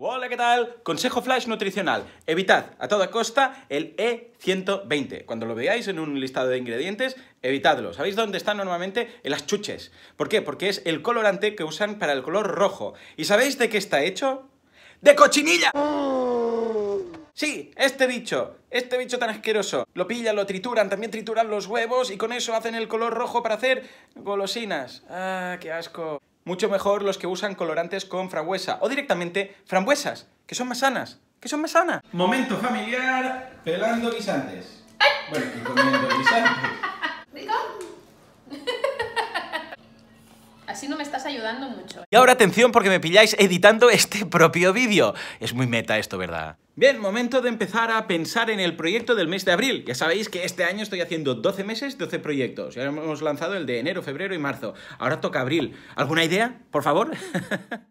Hola, ¿qué tal? Consejo flash nutricional. Evitad a toda costa el E120. Cuando lo veáis en un listado de ingredientes, evitadlo. ¿Sabéis dónde están normalmente? En las chuches. ¿Por qué? Porque es el colorante que usan para el color rojo. ¿Y sabéis de qué está hecho? ¡De cochinilla! Sí, este bicho, este bicho tan asqueroso. Lo pillan, lo trituran, también trituran los huevos y con eso hacen el color rojo para hacer golosinas. ¡Ah, qué asco! Mucho mejor los que usan colorantes con frambuesa o directamente frambuesas, que son más sanas, que son más sanas. Momento familiar, pelando guisantes. Bueno, y comiendo guisantes. ¿Rico? Así no me estás ayudando mucho. Y ahora atención porque me pilláis editando este propio vídeo. Es muy meta esto, ¿verdad? Bien, momento de empezar a pensar en el proyecto del mes de abril. Ya sabéis que este año estoy haciendo 12 meses, 12 proyectos. Ya hemos lanzado el de enero, febrero y marzo. Ahora toca abril. ¿Alguna idea? Por favor.